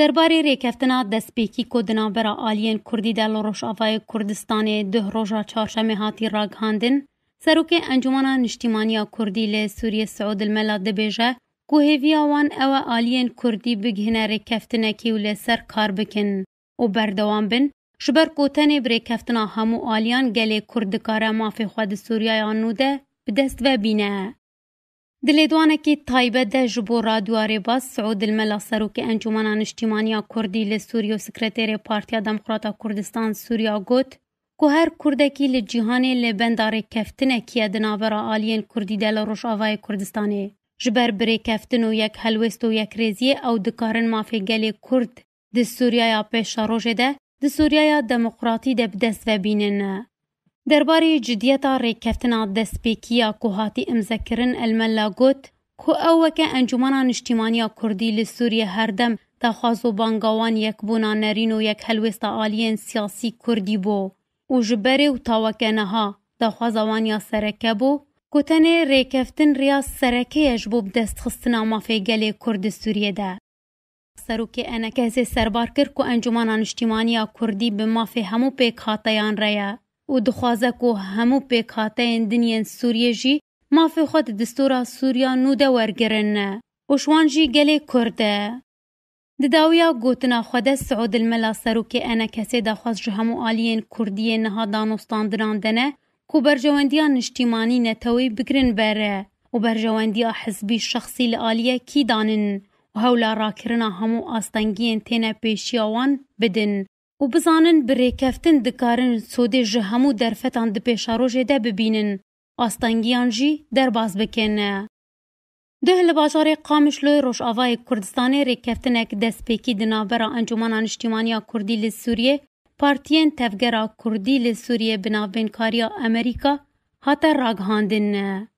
دربارې ریکفتنا د سپیکی کو د نابرا آلین کوردی د روشاوای کوردستان د هروجا چهارشنبه هاتی راګاندن سروک انجمن نشتیمانی کوردی له سوریه سعود الملا د بیجه کو هیویا وان او آلین کوردی بګهنه ریکفتنه کی ول سر کار بکن او بردوام بن شبر کوتنه بری کفتنا همو آلیان گلی کرد کارا مافی خود سوریا یانو ده بدست دلێدوانەکی تایبەتدە ji بۆ رادوارێ باس سعود المەلا سەرۆکی ئەنجومەنا نیشتیمانیا کوردی لە سووری و سکرێتێرێ پارتیا دەموکراتا کوردستان سووریا گوت ku her kurdekî li cîhanê li bendarê keftinekiye di navbera aliyên Kurdî de li Rojavayê Kurdistanê. Ji ber birê keftin û yek helwest û yekrêziye ew dikarin mafê gelê Kurd di Sûriyaya pêşa rojê de di Sûriyaya Demokratî de bi dest vebînin. دەربارەی جدیەتا ڕێککەوتنا دەستپێکیە کوهاتی ئەمزەکردن ئەلمەلا گوت کو ئەو وەکە ئەنجومە نیشتیمانیا کوردی لە سووریە هەردەم داخواز و بانگاوان یەکبوونا نەرین و یەک هەلوێستا ئالیەن سیاسی کوردی بۆ و ji berê û tawekenha daxwazawaniya sereke bû gotenê rêkeftin riya serekeye ji bo destxistina mafê gelê Kurd di Sûriye de. Serokê Enekesê serbar kir ku Encumana Niştimaniya Kurdî bi mafê hemû pêk hateyan re ye. ودخوازك همو بيك هاتين دنيا سوريا جي ما في خط دستورا نو نودا ورگرن وشوان جي گلي كرده دداویا گوتنا خود سعود الملا سروکی انا کسی دا خواست جهمو آلین کردی نها دانستان دراندنه کو برجواندیا نشتیمانی نتوی بگرن بره و برجواندیا حزبی شخصی لآلیه کی دانن و هولا راکرنا همو آستنگین تینا پیشیاوان بدن û bizanin bi rêkeftin dikarin sodê ji hemû derfetan di pêşarojê de bibînin astengiyan jî derbas bikene. Duh li bajarê Qamişloyê Rojavayê Kurdistanê rêkeftinek destpêkî di navbera Encûmena Niştimaniya Kurdî li Sûriye, Partiyên Tevgera Kurdî li Sûriye bi navbênkariya Amerîka hate ragihandin.